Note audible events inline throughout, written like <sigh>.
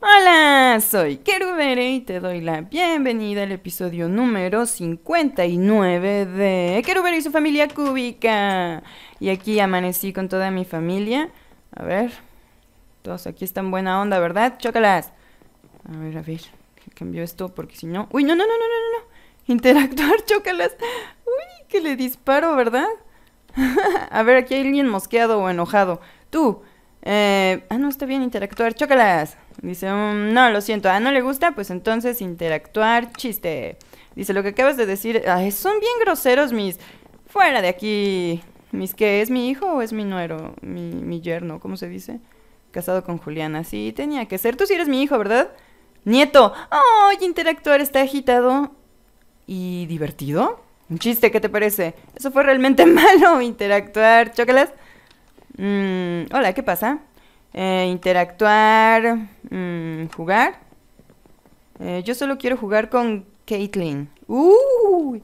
Hola, soy Kerubere y te doy la bienvenida al episodio número 59 de Kerubere y su familia cúbica. Y aquí amanecí con toda mi familia. A ver, todos aquí están buena onda, ¿verdad? Chócalas. A ver, a ver, cambió esto porque si no. Uy, no, no, no, no, no, no. Interactuar, <laughs> chócalas. Uy, que le disparo, ¿verdad? <laughs> a ver, aquí hay alguien mosqueado o enojado. Tú. Eh, ah, no, está bien interactuar, chócalas. Dice, mm, no, lo siento, ah, no le gusta, pues entonces interactuar, chiste. Dice, lo que acabas de decir, ay, son bien groseros mis... Fuera de aquí, mis que es mi hijo o es mi nuero, mi, mi yerno, ¿cómo se dice? Casado con Juliana, sí, tenía que ser. Tú sí eres mi hijo, ¿verdad? Nieto, ¡ay! interactuar está agitado y divertido. Un chiste, ¿qué te parece? Eso fue realmente <laughs> malo, interactuar. ¿Chócalas? Mm, hola, ¿qué pasa? Eh, interactuar. Mm, ¿Jugar? Eh, yo solo quiero jugar con Caitlyn. Uy,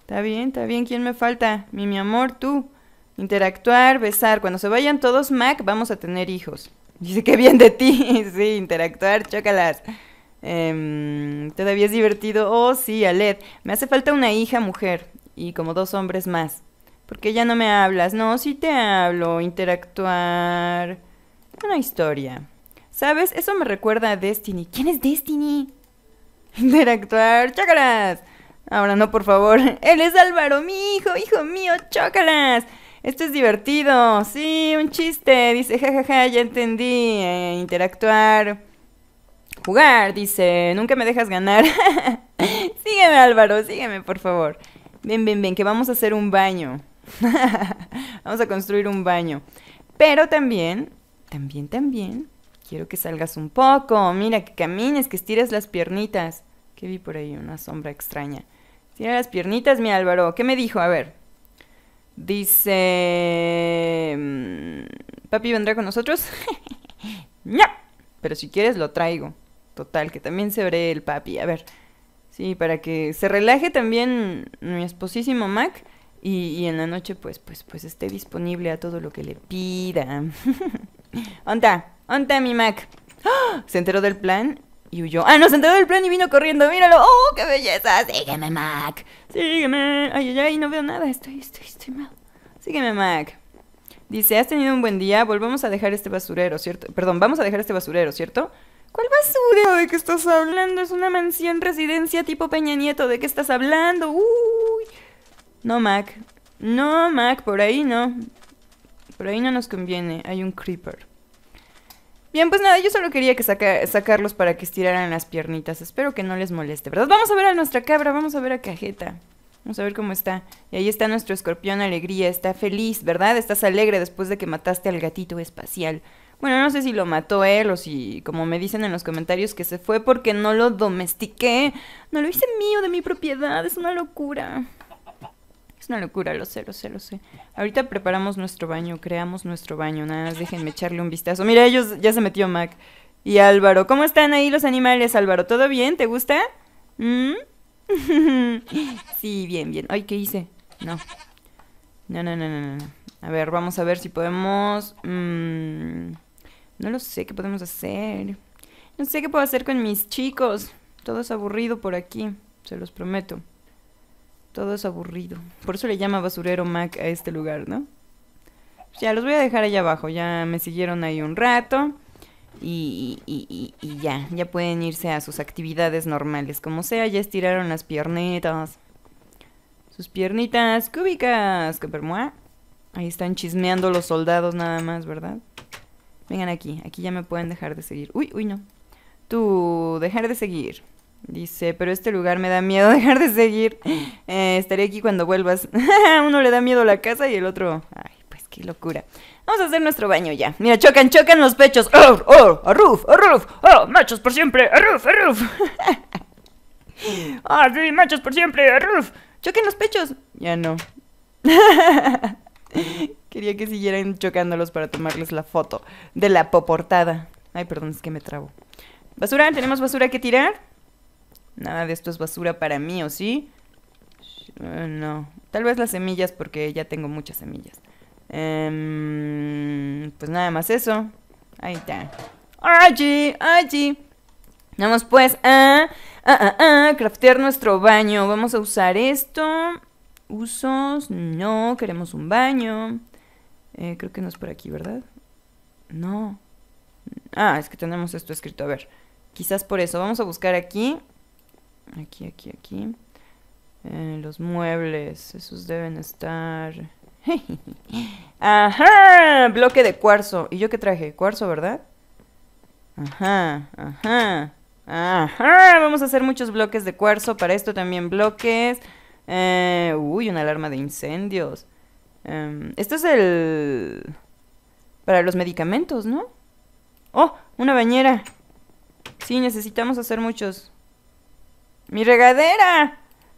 Está bien, está bien. ¿Quién me falta? Mi, mi amor, tú. Interactuar, besar. Cuando se vayan todos, Mac, vamos a tener hijos. Dice que bien de ti. <laughs> sí, interactuar, chócalas. Em, todavía es divertido. Oh, sí, Aled. Me hace falta una hija mujer y como dos hombres más. Porque ya no me hablas. No, sí te hablo. Interactuar. Una historia. ¿Sabes? Eso me recuerda a Destiny. ¿Quién es Destiny? Interactuar, chócalas. Ahora no, por favor. <laughs> Él es Álvaro, mi hijo, hijo mío, chócalas. Esto es divertido. Sí, un chiste. Dice, jajaja, ja, ja, ya entendí. Eh, interactuar. Jugar, dice. Nunca me dejas ganar. <laughs> sígueme, Álvaro, sígueme, por favor. Ven, ven, ven, que vamos a hacer un baño. <laughs> vamos a construir un baño. Pero también, también, también, Quiero que salgas un poco, mira, que camines, que estires las piernitas. ¿Qué vi por ahí? Una sombra extraña. Estira las piernitas, mi Álvaro. ¿Qué me dijo? A ver. Dice... Mm, ¿Papi vendrá con nosotros? <laughs> no. Pero si quieres lo traigo. Total, que también se abre el papi. A ver. Sí, para que se relaje también mi esposísimo Mac. Y, en la noche, pues, pues, pues esté disponible a todo lo que le pida. <laughs> ¡Onta! ¡Onta mi Mac! ¡Ah! Se enteró del plan y huyó. ¡Ah, no! Se enteró del plan y vino corriendo. ¡Míralo! ¡Oh, qué belleza! ¡Sígueme, Mac! ¡Sígueme! ¡Ay, ay, ay! No veo nada. Estoy, estoy, estoy mal. Sígueme, Mac. Dice, has tenido un buen día, volvamos a dejar este basurero, ¿cierto? Perdón, vamos a dejar este basurero, ¿cierto? ¿Cuál basurero? ¿De qué estás hablando? Es una mansión residencia tipo Peña Nieto, ¿de qué estás hablando? Uy. No, Mac. No, Mac, por ahí no ahí no nos conviene, hay un creeper. Bien, pues nada, yo solo quería que sacarlos para que estiraran las piernitas. Espero que no les moleste, ¿verdad? Vamos a ver a nuestra cabra, vamos a ver a Cajeta. Vamos a ver cómo está. Y ahí está nuestro escorpión alegría, está feliz, ¿verdad? Estás alegre después de que mataste al gatito espacial. Bueno, no sé si lo mató él o si, como me dicen en los comentarios, que se fue porque no lo domestiqué. No lo hice mío, de mi propiedad, es una locura. Es una locura, lo sé, lo sé, lo sé. Ahorita preparamos nuestro baño, creamos nuestro baño. Nada más déjenme echarle un vistazo. Mira, ellos ya se metió Mac. Y Álvaro, ¿cómo están ahí los animales, Álvaro? ¿Todo bien? ¿Te gusta? ¿Mm? <laughs> sí, bien, bien. Ay, ¿qué hice? No. No, no, no, no, no. A ver, vamos a ver si podemos... Mm, no lo sé, ¿qué podemos hacer? No sé qué puedo hacer con mis chicos. Todo es aburrido por aquí, se los prometo. Todo es aburrido. Por eso le llama basurero Mac a este lugar, ¿no? Ya los voy a dejar allá abajo. Ya me siguieron ahí un rato. Y, y, ya, ya pueden irse a sus actividades normales. Como sea, ya estiraron las piernitas. Sus piernitas cúbicas. Capermoa. Ahí están chismeando los soldados nada más, ¿verdad? Vengan aquí, aquí ya me pueden dejar de seguir. Uy, uy, no. Tú, dejar de seguir. Dice, pero este lugar me da miedo <laughs> dejar de seguir. Eh, estaré aquí cuando vuelvas. <laughs> Uno le da miedo la casa y el otro... Ay, pues qué locura. Vamos a hacer nuestro baño ya. Mira, chocan, chocan los pechos. ¡Oh, oh! ¡Arruf, arruf! ¡Oh, machos por siempre! ¡Arruf, arruf! <laughs> ¡Ah, sí, machos por siempre! ¡Arruf! ¡Choquen los pechos! Ya no. Quería que siguieran chocándolos para tomarles la foto de la poportada. Ay, perdón, es que me trabo. Basura, ¿tenemos basura que tirar? Nada de esto es basura para mí, ¿o sí? Eh, no. Tal vez las semillas, porque ya tengo muchas semillas. Em, pues nada más eso. Ahí está. ¡Allí! ¡Allí! Vamos pues a, a, craftear nuestro baño. Vamos a usar esto. Usos. No, queremos un baño. Eh, creo que no es por aquí, ¿verdad? No. Ah, es que tenemos esto escrito. A ver. Quizás por eso. Vamos a buscar aquí. Aquí, aquí, aquí. Eh, los muebles, esos deben estar... <laughs> ¡Ajá! Bloque de cuarzo. ¿Y yo qué traje? Cuarzo, ¿verdad? Ajá, ajá. Ajá, vamos a hacer muchos bloques de cuarzo. Para esto también bloques. Eh, uy, una alarma de incendios. Em, esto es el... Para los medicamentos, ¿no? ¡Oh! Una bañera. Sí, necesitamos hacer muchos. ¡Mi regadera!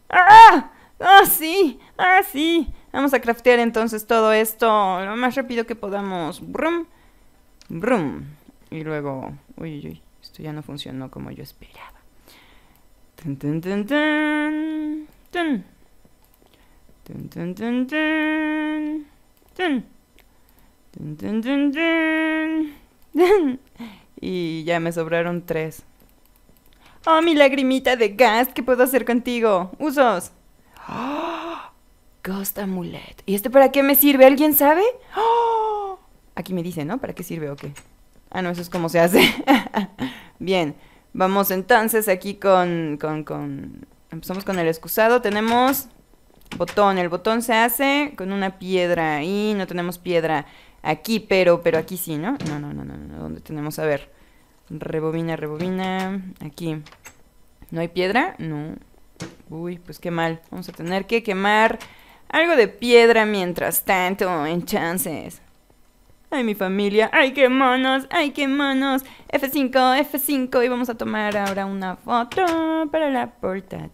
¡Ah! ¡Ah, sí! ¡Ah, sí! Vamos a craftear entonces todo esto lo más rápido que podamos. ¡Brum! ¡Brum! Y luego... Uy, uy, esto ya no funcionó como yo esperaba. ¡Tun, ¡Tun! tun Y ya me sobraron tres. Oh, mi lagrimita de gas, ¿qué puedo hacer contigo? Usos. <gasps> Ghost Amulet. ¿Y este para qué me sirve? ¿Alguien sabe? ¡Oh! <gasps> Aquí me dice, ¿no? ¿Para qué sirve o qué? Ah, no, eso es como se hace. <laughs> Bien, vamos entonces aquí con, con, con... Empezamos con el excusado. Tenemos botón. El botón se hace con una piedra y no tenemos piedra aquí, pero, pero aquí sí, ¿no? No, no, no, no, no. ¿Dónde tenemos? A ver. Rebobina, rebobina. Aquí. ¿No hay piedra? No. Uy, pues qué mal. Vamos a tener que quemar algo de piedra mientras tanto, en chances. Ay, mi familia. Ay, qué monos. Ay, qué monos. F5, F5. Y vamos a tomar ahora una foto para la portada.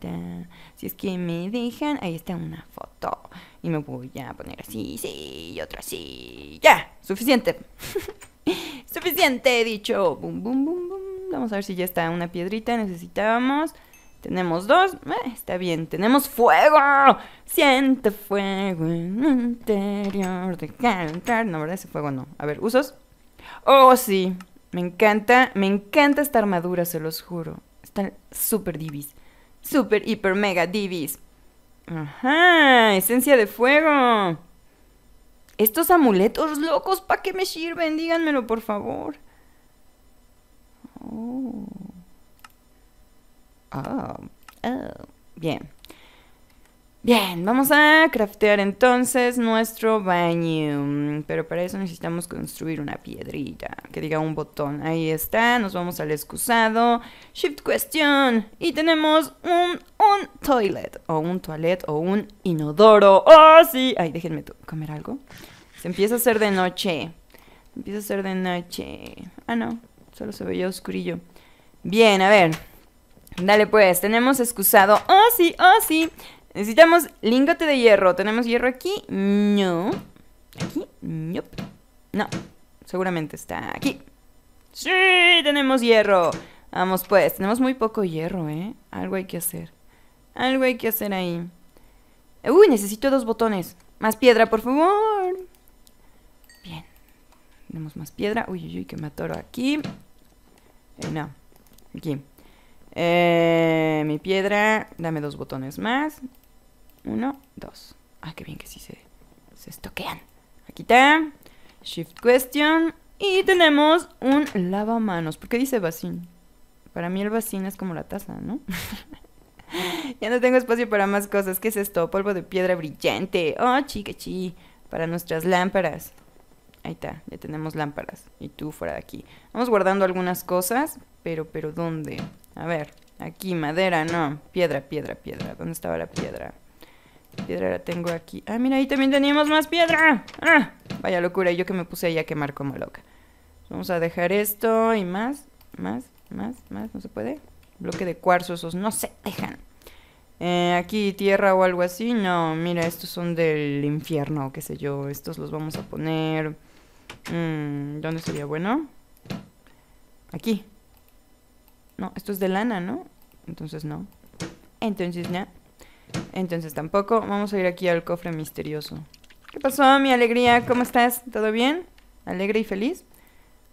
Si es que me dejan, ahí está una foto. Y me voy a poner así, sí, y otra así. Ya, suficiente. <laughs> <laughs> Suficiente he dicho. Vamos a ver si ya está una piedrita. Necesitábamos. Tenemos dos. Eh, está bien. Tenemos fuego. Siente fuego en el interior de cantar. No, ¿verdad? Ese fuego no. A ver, usos. Oh, sí. Me encanta. Me encanta esta armadura, se los juro. está súper divis. super hiper, mega divis. Ajá. Esencia de fuego. Estos amuletos locos, ¿para qué me sirven? Díganmelo, por favor. Oh. Oh. Oh. Bien. Bien, vamos a craftear entonces nuestro baño. Pero para eso necesitamos construir una piedrita. Que diga un botón. Ahí está. Nos vamos al excusado. Shift cuestión. Y tenemos un un toilet o un toilet o un inodoro. ¡Oh, sí! Ay, déjenme comer algo. Se empieza a hacer de noche. empieza a hacer de noche. Ah, no. Solo se veía oscurillo. Bien, a ver. Dale pues, tenemos excusado. ¡Oh, sí! ¡Oh, sí! Necesitamos lingote de hierro. ¿Tenemos hierro aquí? No. ¿Aquí? No. No. Seguramente está aquí. ¡Sí! ¡Tenemos hierro! Vamos pues, tenemos muy poco hierro, ¿eh? Algo hay que hacer. Algo hay que hacer ahí. Uy, necesito dos botones. Más piedra, por favor. Bien. Tenemos más piedra. Uy, uy, uy, que me atoro aquí. Eh, no. Aquí. Eh, mi piedra. Dame dos botones más. Uno, dos. Ah, qué bien que sí se, se estoquean. Aquí está. Shift question. Y tenemos un lavamanos. ¿Por qué dice vacín? Para mí el vacín es como la taza, ¿no? <laughs> Ya no tengo espacio para más cosas. ¿Qué es esto? Polvo de piedra brillante. Oh, ah, chica, chica Para nuestras lámparas. Ahí está, ya tenemos lámparas. Y tú fuera de aquí. Vamos guardando algunas cosas, pero, pero, ¿dónde? A ver, aquí, madera, no. Piedra, piedra, piedra. ¿Dónde estaba la piedra? Piedra la tengo aquí. Ah, mira, ahí también teníamos más piedra. Ah, vaya locura, yo que me puse ahí a quemar como loca. Vamos a dejar esto y más, más, más, más. ¿No se puede? Bloque de cuarzo, esos no se dejan. Eh, aquí tierra o algo así. No, mira, estos son del infierno, o qué sé yo. Estos los vamos a poner. Mm, ¿Dónde sería bueno? Aquí. No, esto es de lana, ¿no? Entonces no. Entonces no. Entonces tampoco. Vamos a ir aquí al cofre misterioso. ¿Qué pasó, mi alegría? ¿Cómo estás? ¿Todo bien? ¿Alegre y feliz?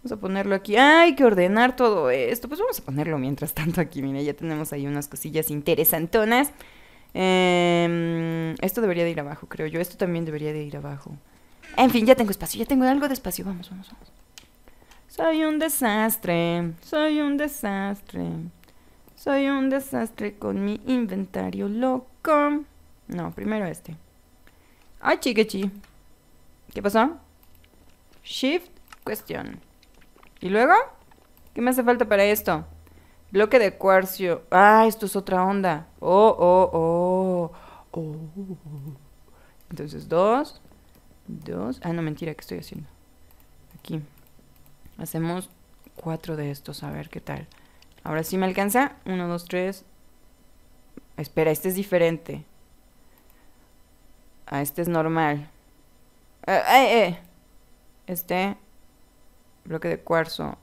Vamos a ponerlo aquí. Ay, hay que ordenar todo esto. Pues vamos a ponerlo mientras tanto aquí. Mira, ya tenemos ahí unas cosillas interesantonas. Em, esto debería de ir abajo, creo yo. Esto también debería de ir abajo. En fin, ya tengo espacio. Ya tengo algo de espacio. Vamos, vamos, vamos. Soy un desastre. Soy un desastre. Soy un desastre con mi inventario loco. No, primero este. Ay, chiquechi. ¿Qué pasó? Shift, cuestión. ¿Y luego? ¿Qué me hace falta para esto? Bloque de cuarcio. Ah, esto es otra onda. Oh, oh, oh. oh. Entonces, dos. Dos. Ah, no, mentira, ¿qué estoy haciendo? Aquí. Hacemos cuatro de estos, a ver qué tal. Ahora sí me alcanza. Uno, dos, tres. Espera, este es diferente. Ah, este es normal. eh, eh. eh. Este bloque de cuarzo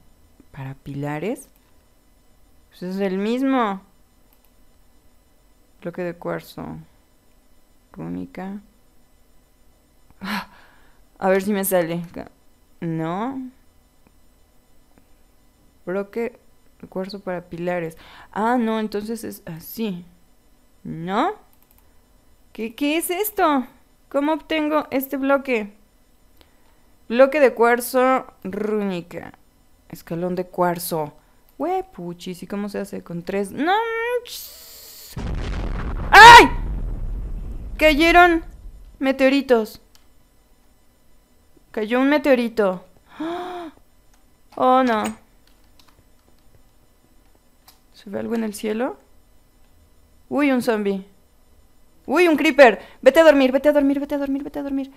para pilares, pues es el mismo. Bloque de cuarzo. Rúnica. Ah, a ver si me sale. No. Bloque de cuarzo para pilares. Ah, no, entonces es así. ¿No? ¿Qué, qué es esto? ¿Cómo obtengo este bloque? Bloque de cuarzo, rúnica. Escalón de cuarzo. Güey, puchis, ¿y cómo se hace con tres? ¡No! ¡Ay! Cayeron meteoritos. Cayó un meteorito. Oh, no. ¿Se ve algo en el cielo? Uy, un zombie. Uy, un creeper. Vete a dormir, vete a dormir, vete a dormir, vete a dormir.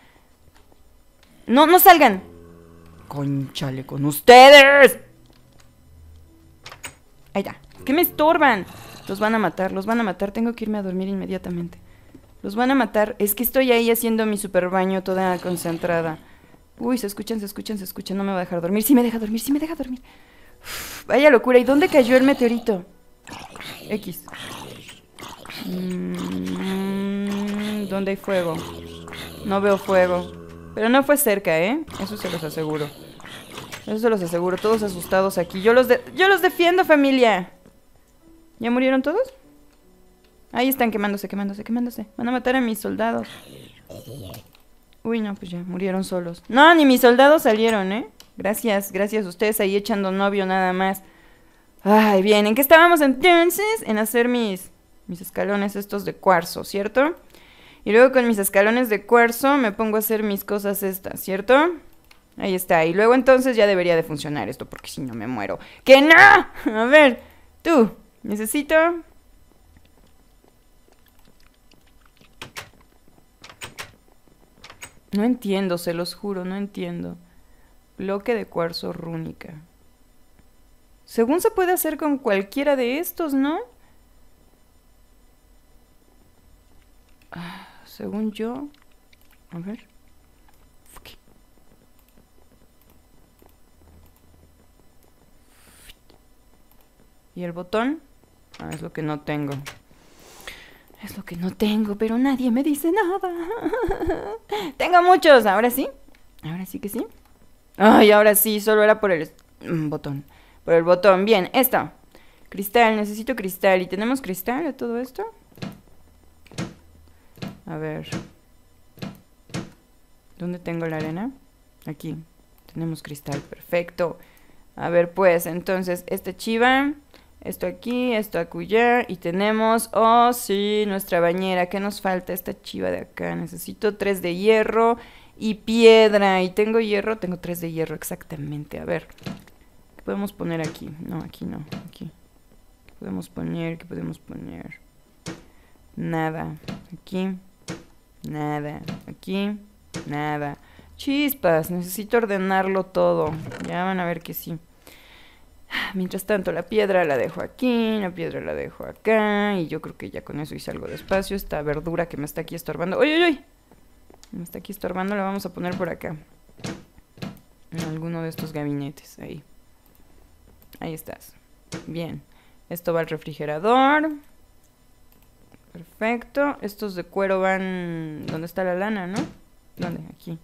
No, no salgan. Conchale con ustedes. Ahí está. ¿Qué me estorban? Los van a matar, los van a matar. Tengo que irme a dormir inmediatamente. Los van a matar. Es que estoy ahí haciendo mi super baño toda concentrada. Uy, se escuchan, se escuchan, se escuchan. No me va a dejar dormir. Sí me deja dormir, sí me deja dormir. vaya locura. ¿Y dónde cayó el meteorito? X. Mm, ¿Dónde hay fuego? No veo fuego. Pero no fue cerca, ¿eh? Eso se los aseguro. Eso se los aseguro. Todos asustados aquí. Yo los, Yo los defiendo, familia. ¿Ya murieron todos? Ahí están quemándose, quemándose, quemándose. Van a matar a mis soldados. Uy, no, pues ya, murieron solos. No, ni mis soldados salieron, ¿eh? Gracias, gracias a ustedes ahí echando novio nada más. Ay, bien, ¿en qué estábamos entonces? En hacer mis, mis escalones estos de cuarzo, ¿cierto? Y luego con mis escalones de cuarzo me pongo a hacer mis cosas estas, ¿cierto? Ahí está. Y luego entonces ya debería de funcionar esto, porque si no me muero. ¡Que no! <laughs> A ver, tú, necesito... No entiendo, se los juro, no entiendo. Bloque de cuarzo rúnica. Según se puede hacer con cualquiera de estos, ¿no? Ah. Según yo... A ver... Y el botón ah, es lo que no tengo. Es lo que no tengo, pero nadie me dice nada. <laughs> tengo muchos, ahora sí. Ahora sí que sí. Ay, ahora sí, solo era por el mm, botón. Por el botón. Bien, Esto, Cristal, necesito cristal. ¿Y tenemos cristal a todo esto? A ver. ¿Dónde tengo la arena? Aquí. Tenemos cristal. Perfecto. A ver, pues, entonces, este chiva, esto aquí, esto acuya. y tenemos, oh sí, nuestra bañera. ¿Qué nos falta? Esta chiva de acá. Necesito tres de hierro y piedra. ¿Y tengo hierro? Tengo tres de hierro, exactamente. A ver, ¿qué podemos poner aquí? No, aquí no, aquí. ¿Qué podemos poner? ¿Qué podemos poner? Nada. Aquí. Nada. Aquí, nada. Chispas, necesito ordenarlo todo. Ya van a ver que sí. Mientras tanto, la piedra la dejo aquí, la piedra la dejo acá. Y yo creo que ya con eso hice algo de espacio. Esta verdura que me está aquí estorbando. ¡Oye, oye! oye! Me está aquí estorbando, la vamos a poner por acá. En alguno de estos gabinetes. Ahí. Ahí estás. Bien. Esto va al refrigerador. Perfecto. Estos de cuero van ¿Dónde está la lana, ¿no? ¿Dónde? Aquí.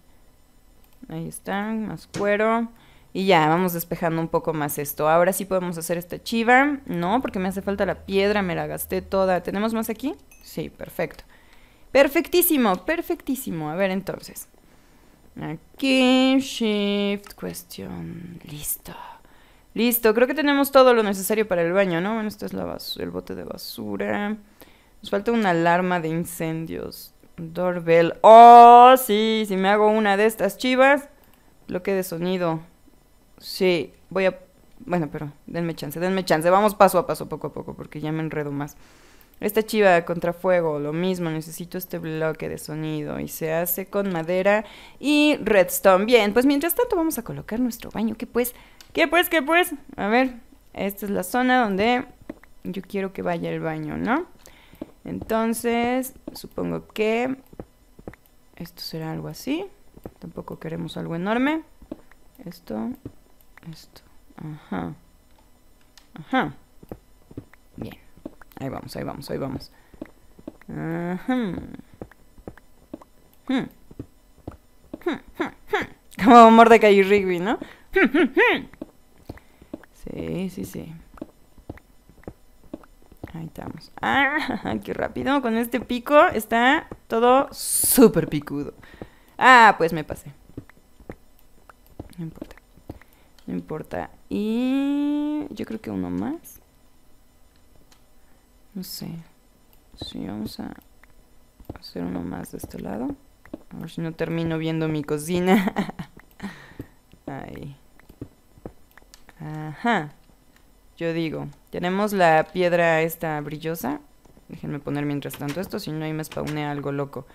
Ahí están, más cuero. Y ya, vamos despejando un poco más esto. Ahora sí podemos hacer esta chiva. No, porque me hace falta la piedra, me la gasté toda. ¿Tenemos más aquí? Sí, perfecto. Perfectísimo, perfectísimo. A ver entonces. Aquí, shift, cuestión. Listo. Listo, creo que tenemos todo lo necesario para el baño, ¿no? Bueno, este es el bote de basura falta una alarma de incendios. Doorbell. ¡Oh, sí! Si me hago una de estas chivas. Bloque de sonido. Sí, voy a... Bueno, pero denme chance, denme chance. Vamos paso a paso, poco a poco, porque ya me enredo más. Esta chiva de contrafuego lo mismo, necesito este bloque de sonido y se hace con madera y redstone. Bien, pues mientras tanto vamos a colocar nuestro baño. ¿Qué pues? ¿Qué pues? ¿Qué pues? A ver, esta es la zona donde yo quiero que vaya el baño, ¿no? Entonces, supongo que esto será algo así. Tampoco queremos algo enorme. Esto, esto, ajá, ajá. Bien, ahí vamos, ahí vamos, ahí vamos. Ajá. Hmm. Hmm, hmm, Como y Rigby, ¿no? Sí, sí, sí. Ah, <laughs> qué rápido. Con este pico está todo súper picudo. Ah, pues me pasé. No importa. No importa. Y yo creo que uno más. No sé. Sí, vamos a hacer uno más de este lado. A ver si no termino viendo mi cocina. <laughs> Ahí. Ajá. Yo digo. Tenemos la piedra esta brillosa. Déjenme poner mientras tanto esto, si no ahí me spawnea algo loco.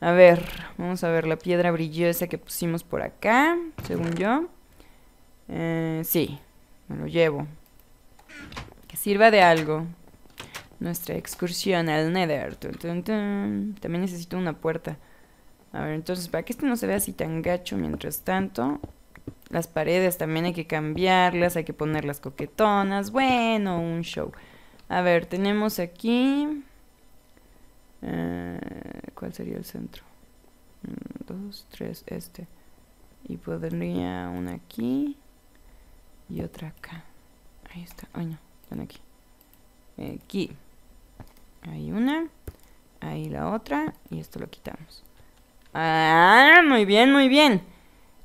A ver, vamos a ver la piedra brillosa que pusimos por acá, según yo. Eh, sí, me lo llevo. Que sirva de algo. Nuestra excursión al Nether. También necesito una puerta. A ver, entonces, para que este no se vea así tan gacho mientras tanto, las paredes también hay que cambiarlas, hay que ponerlas coquetonas. Bueno, un show. A ver, tenemos aquí... Eh, ¿Cuál sería el centro? Mm, dos, tres, este. Y podría una aquí y otra acá. Ahí está. Ay, no, están aquí. Aquí. Hay una, ahí la otra y esto lo quitamos. Ah, muy bien, muy bien.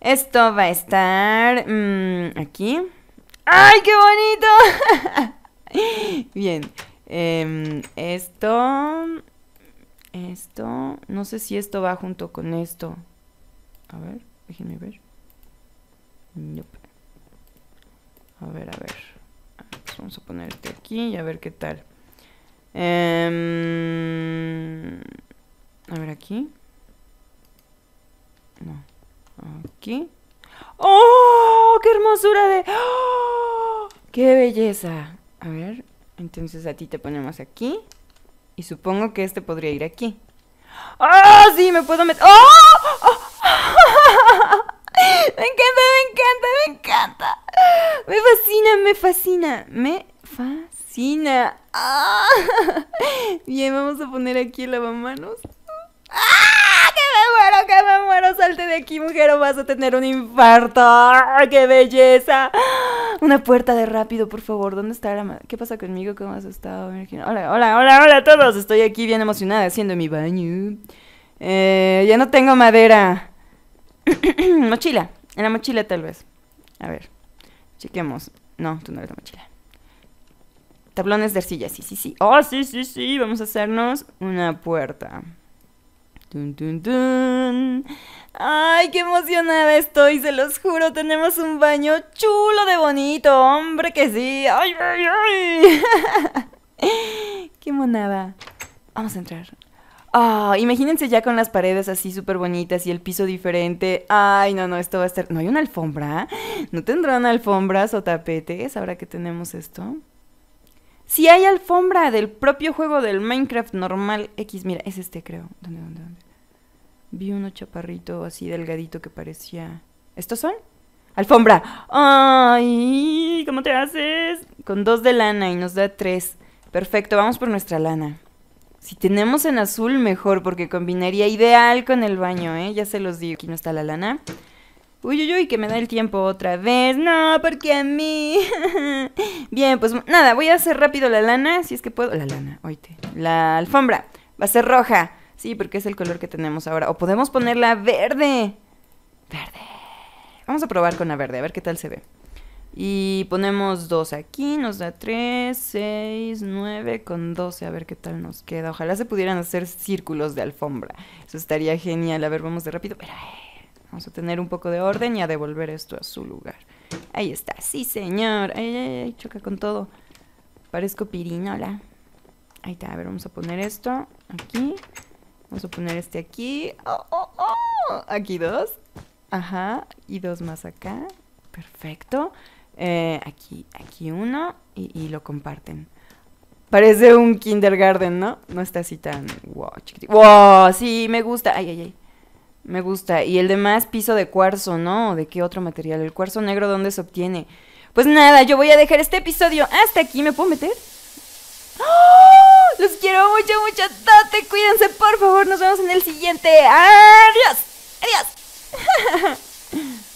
Esto va a estar mm, aquí. ¡Ay, qué bonito! <laughs> Bien. Em, esto. Esto. No sé si esto va junto con esto. A ver, déjenme ver. A ver, a ver. Pues vamos a ponerte aquí y a ver qué tal. Em, a ver aquí. No. Aquí. ¡Oh! ¡Qué hermosura de... ¡Oh! ¡Qué belleza! A ver, entonces a ti te ponemos aquí. Y supongo que este podría ir aquí. ¡Oh! ¡Sí! ¡Me puedo meter! ¡Oh! <laughs> ¡Me encanta, me encanta, me encanta! ¡Me fascina, me fascina! ¡Me fascina! ¡Ah! <laughs> Bien, vamos a poner aquí el lavamanos muero, que me muero, salte de aquí, mujer, vas a tener un infarto. ¡Ah, ¡Qué belleza! Una puerta de rápido, por favor. ¿Dónde está la ¿Qué pasa conmigo? ¿Cómo has estado? Hola, hola, hola, hola a todos. Estoy aquí bien emocionada haciendo mi baño. Eh, ya no tengo madera. <clears throat> mochila. En la mochila tal vez. A ver. Chequemos. No, tú no eres la mochila. Tablones de arcilla, sí, sí, sí. Oh, sí, sí, sí. Vamos a hacernos una puerta. Tun tun tun, ¡Ay, qué emocionada estoy! Se los juro, tenemos un baño chulo de bonito, hombre que sí. ¡Ay, ay, ay! <laughs> ¡Qué monada! Vamos a entrar. Ah, imagínense ya con las paredes así súper bonitas y el piso diferente. Ay, no, no, esto va a estar... ¿No hay una alfombra? ¿No tendrán alfombras o tapetes ahora que tenemos esto? Si hay alfombra del propio juego del Minecraft normal X, mira, es este creo. ¿Dónde, dónde, dónde? Vi uno chaparrito así delgadito que parecía... ¿Estos son? Alfombra. Ay, ¿cómo te haces? Con dos de lana y nos da tres. Perfecto, vamos por nuestra lana. Si tenemos en azul, mejor, porque combinaría ideal con el baño, ¿eh? Ya se los digo. Aquí no está la lana. Uy, uy, uy, que me da el tiempo otra vez. No, porque a mí. <laughs> Bien, pues nada, voy a hacer rápido la lana, si es que puedo. La lana, oíte. La alfombra. Va a ser roja. Sí, porque es el color que tenemos ahora. O podemos ponerla verde. Verde. Vamos a probar con la verde, a ver qué tal se ve. Y ponemos dos aquí, nos da tres, seis, nueve, con doce. a ver qué tal nos queda. Ojalá se pudieran hacer círculos de alfombra. Eso estaría genial. A ver, vamos de rápido. Pero, Vamos a tener un poco de orden y a devolver esto a su lugar. Ahí está, sí señor. Ay, ay, ay, choca con todo. Parezco pirinola. Ahí está, a ver, vamos a poner esto aquí. Vamos a poner este aquí. Oh, oh, oh. Aquí dos. Ajá, y dos más acá. Perfecto. Eh, aquí, aquí uno y, y, lo comparten. Parece un kindergarten, ¿no? No está así tan... ¡Wow! Chiquitito. ¡Wow! Sí, me gusta. ¡Ay, ay, ay! Me gusta. Y el demás piso de cuarzo, ¿no? ¿De qué otro material? ¿El cuarzo negro dónde se obtiene? Pues nada, yo voy a dejar este episodio hasta aquí. ¿Me puedo meter? ¡Ah! Los quiero mucho, mucho. Tate, cuídense, por favor. Nos vemos en el siguiente. Adiós. Adiós. <laughs>